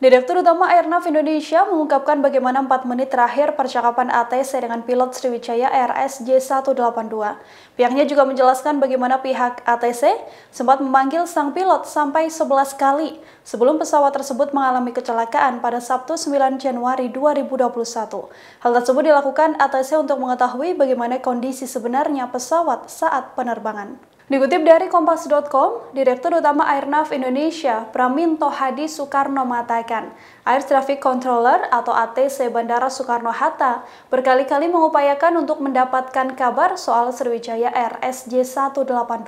Direktur Utama Airnav Indonesia mengungkapkan bagaimana 4 menit terakhir percakapan ATC dengan pilot Sriwijaya rsj 182 Pihaknya juga menjelaskan bagaimana pihak ATC sempat memanggil sang pilot sampai 11 kali sebelum pesawat tersebut mengalami kecelakaan pada Sabtu 9 Januari 2021. Hal tersebut dilakukan ATC untuk mengetahui bagaimana kondisi sebenarnya pesawat saat penerbangan. Dikutip dari Kompas.com, Direktur Utama Airnav Indonesia, Praminto Hadi Soekarno mengatakan, Air Traffic Controller atau ATC Bandara Soekarno-Hatta berkali-kali mengupayakan untuk mendapatkan kabar soal Sriwijaya Air SJ182.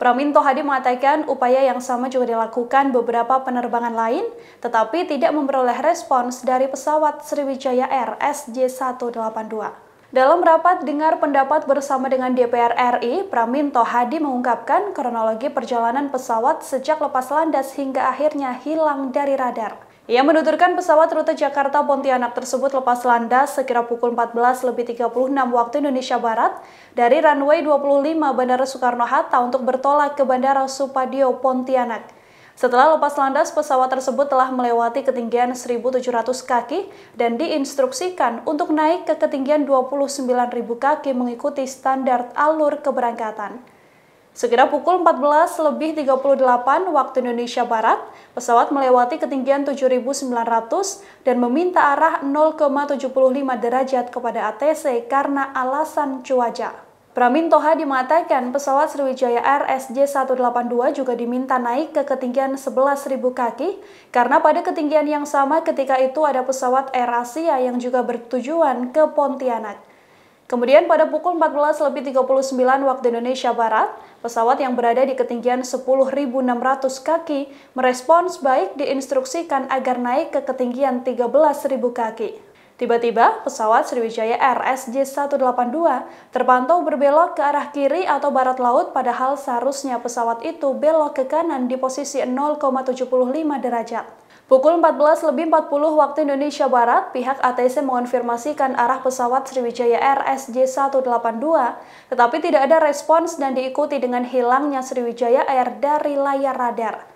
Praminto Hadi mengatakan upaya yang sama juga dilakukan beberapa penerbangan lain, tetapi tidak memperoleh respons dari pesawat Sriwijaya Air SJ182. Dalam rapat dengar pendapat bersama dengan DPR RI, Praminto Hadi mengungkapkan kronologi perjalanan pesawat sejak lepas landas hingga akhirnya hilang dari radar. Ia menuturkan pesawat rute Jakarta Pontianak tersebut lepas landas sekira pukul 14 lebih 36 waktu Indonesia Barat dari runway 25 Bandara Soekarno-Hatta untuk bertolak ke Bandara Supadio Pontianak. Setelah lepas landas, pesawat tersebut telah melewati ketinggian 1.700 kaki dan diinstruksikan untuk naik ke ketinggian 29.000 kaki mengikuti standar alur keberangkatan. Segera pukul 14 waktu Indonesia Barat, pesawat melewati ketinggian 7.900 dan meminta arah 0,75 derajat kepada ATC karena alasan cuaca. Pramin Toha mengatakan pesawat Sriwijaya Air SJ182 juga diminta naik ke ketinggian 11.000 kaki karena pada ketinggian yang sama ketika itu ada pesawat Air Asia yang juga bertujuan ke Pontianak. Kemudian pada pukul 14.39 waktu Indonesia Barat, pesawat yang berada di ketinggian 10.600 kaki merespons baik diinstruksikan agar naik ke ketinggian 13.000 kaki. Tiba-tiba, pesawat Sriwijaya Air SJ182 terpantau berbelok ke arah kiri atau barat laut padahal seharusnya pesawat itu belok ke kanan di posisi 0,75 derajat. Pukul 14.40 waktu Indonesia Barat, pihak ATC mengonfirmasikan arah pesawat Sriwijaya Air SJ182, tetapi tidak ada respons dan diikuti dengan hilangnya Sriwijaya Air dari layar radar.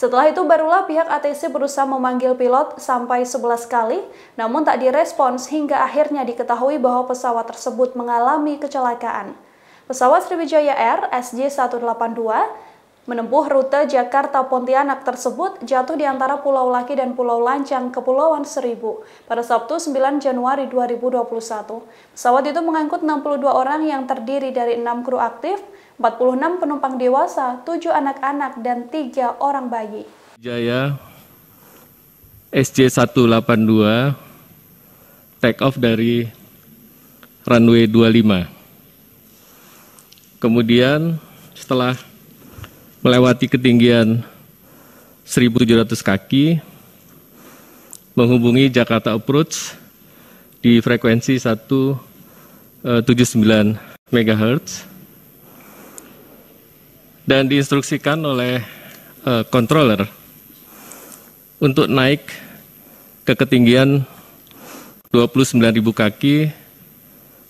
Setelah itu barulah pihak ATC berusaha memanggil pilot sampai 11 kali, namun tak direspons hingga akhirnya diketahui bahwa pesawat tersebut mengalami kecelakaan. Pesawat Sriwijaya Air SJ182 menempuh rute Jakarta Pontianak tersebut jatuh di antara Pulau Laki dan Pulau Lancang, Kepulauan Seribu pada Sabtu 9 Januari 2021. Pesawat itu mengangkut 62 orang yang terdiri dari enam kru aktif, 46 penumpang dewasa, 7 anak-anak, dan 3 orang bayi. Jaya SJ182 take off dari runway 25. Kemudian setelah melewati ketinggian 1.700 kaki, menghubungi Jakarta Approach di frekuensi 179 eh, MHz dan diinstruksikan oleh uh, controller untuk naik ke ketinggian 29.000 kaki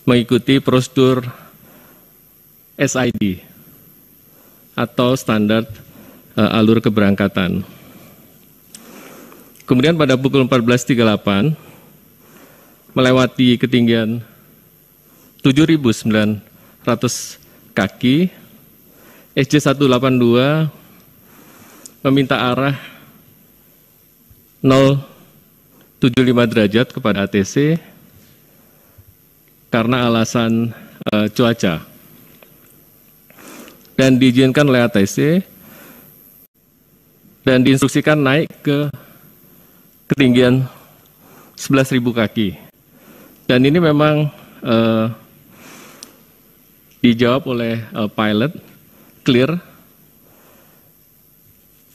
mengikuti prosedur SID atau standar uh, alur keberangkatan. Kemudian pada pukul 14.38 melewati ketinggian 7.900 kaki SJ 182 meminta arah 075 derajat kepada ATC karena alasan e, cuaca dan diizinkan oleh ATC dan diinstruksikan naik ke ketinggian 11.000 kaki dan ini memang e, dijawab oleh e, pilot clear,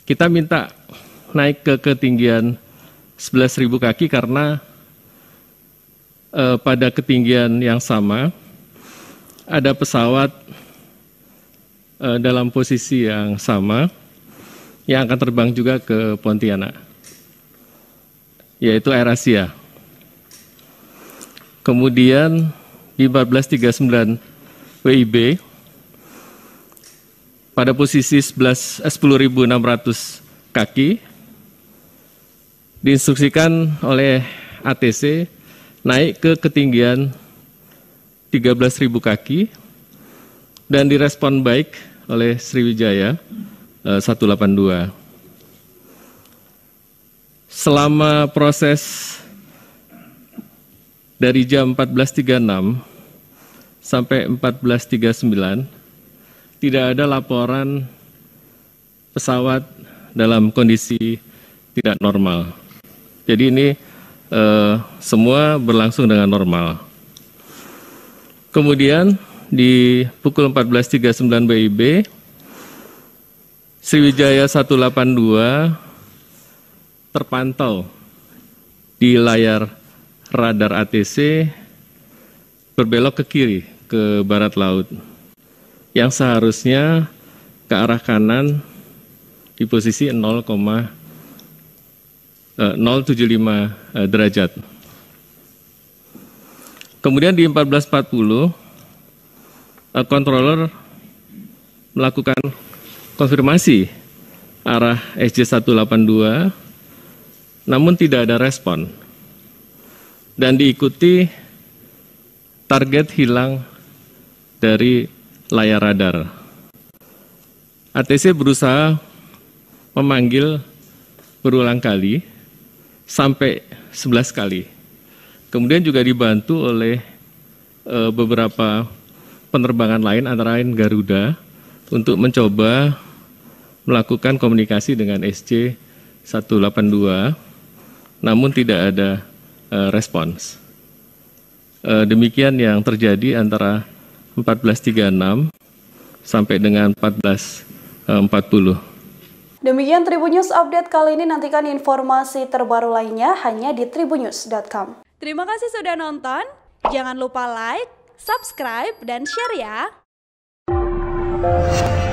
kita minta naik ke ketinggian 11.000 kaki karena eh, pada ketinggian yang sama ada pesawat eh, dalam posisi yang sama yang akan terbang juga ke Pontianak, yaitu Air Asia. Kemudian di 1439 WIB pada posisi 10.600 eh, kaki diinstruksikan oleh ATC naik ke ketinggian 13.000 kaki dan direspon baik oleh Sriwijaya 182. Eh, Selama proses dari jam 14.36 sampai 14.39 tidak ada laporan pesawat dalam kondisi tidak normal. Jadi ini eh, semua berlangsung dengan normal. Kemudian di pukul 14.39 WIB, Sriwijaya 182 terpantau di layar radar ATC berbelok ke kiri ke barat laut yang seharusnya ke arah kanan di posisi 0,075 eh, eh, derajat. Kemudian di 1440 controller eh, melakukan konfirmasi arah SJ182 namun tidak ada respon dan diikuti target hilang dari layar radar. ATC berusaha memanggil berulang kali sampai 11 kali. Kemudian juga dibantu oleh e, beberapa penerbangan lain antara lain Garuda untuk mencoba melakukan komunikasi dengan SC 182 namun tidak ada e, respons. E, demikian yang terjadi antara 1436 sampai dengan 1440. Eh, Demikian Tribun News update kali ini. Nantikan informasi terbaru lainnya hanya di tribunnews.com. Terima kasih sudah nonton. Jangan lupa like, subscribe, dan share ya.